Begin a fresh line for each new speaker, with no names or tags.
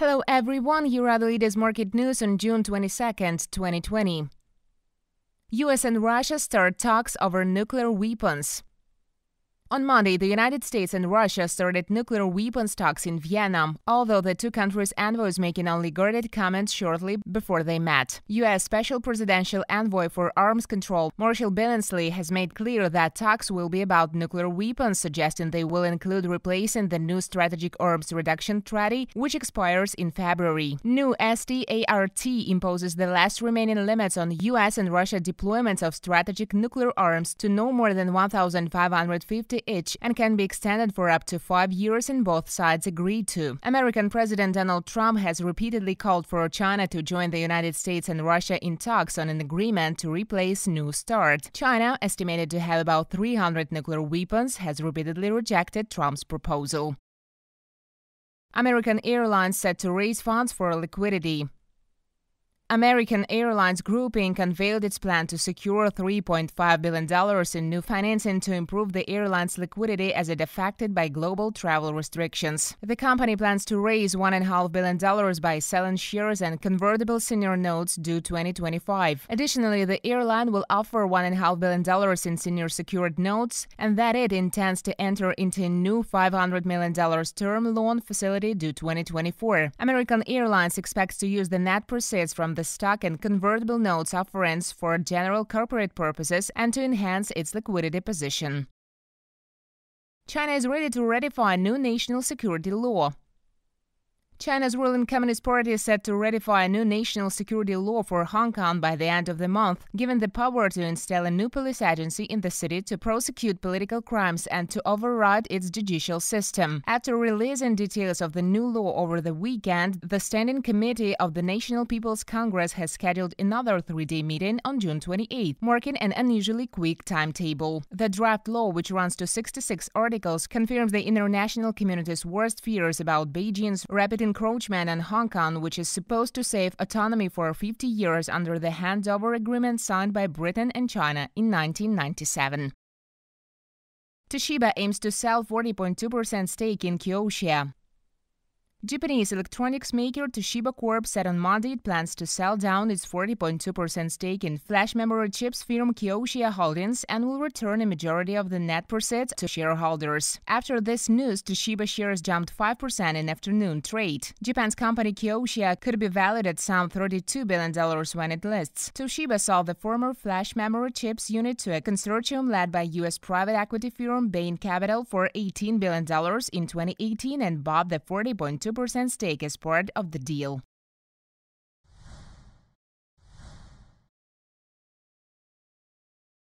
Hello everyone, here are the latest market news on June 22, 2020. US and Russia start talks over nuclear weapons. On Monday, the United States and Russia started nuclear weapons talks in Vienna, although the two countries' envoys making only guarded comments shortly before they met. U.S. Special Presidential Envoy for Arms Control, Marshall Billingsley, has made clear that talks will be about nuclear weapons, suggesting they will include replacing the new Strategic Arms Reduction Treaty, which expires in February. New START imposes the last remaining limits on U.S. and Russia deployments of strategic nuclear arms to no more than 1,550 each and can be extended for up to five years and both sides agreed to. American President Donald Trump has repeatedly called for China to join the United States and Russia in talks on an agreement to replace New START. China, estimated to have about 300 nuclear weapons, has repeatedly rejected Trump's proposal. American Airlines set to raise funds for liquidity. American Airlines Group Inc. unveiled its plan to secure $3.5 billion in new financing to improve the airline's liquidity as it affected by global travel restrictions. The company plans to raise $1.5 billion by selling shares and convertible senior notes due 2025. Additionally, the airline will offer $1.5 billion in senior secured notes and that it intends to enter into a new $500 million term loan facility due 2024. American Airlines expects to use the net proceeds from the stock and convertible notes offerings for general corporate purposes and to enhance its liquidity position. China is ready to ratify a new national security law, China's ruling Communist Party is set to ratify a new national security law for Hong Kong by the end of the month, given the power to install a new police agency in the city to prosecute political crimes and to override its judicial system. After releasing details of the new law over the weekend, the Standing Committee of the National People's Congress has scheduled another three-day meeting on June 28, marking an unusually quick timetable. The draft law, which runs to 66 articles, confirms the international community's worst fears about Beijing's rapid encroachment on Hong Kong, which is supposed to save autonomy for 50 years under the handover agreement signed by Britain and China in 1997. Toshiba aims to sell 40.2% stake in Kioxia. Japanese electronics maker Toshiba Corp said on Monday it plans to sell down its 40.2% stake in flash memory chips firm Kyosha Holdings and will return a majority of the net proceeds to shareholders. After this news, Toshiba shares jumped 5% in afternoon trade. Japan's company Kyosha could be valued at some $32 billion when it lists. Toshiba sold the former flash memory chips unit to a consortium led by U.S. private equity firm Bain Capital for $18 billion in 2018 and bought the 40.2 2% stake as part of the deal.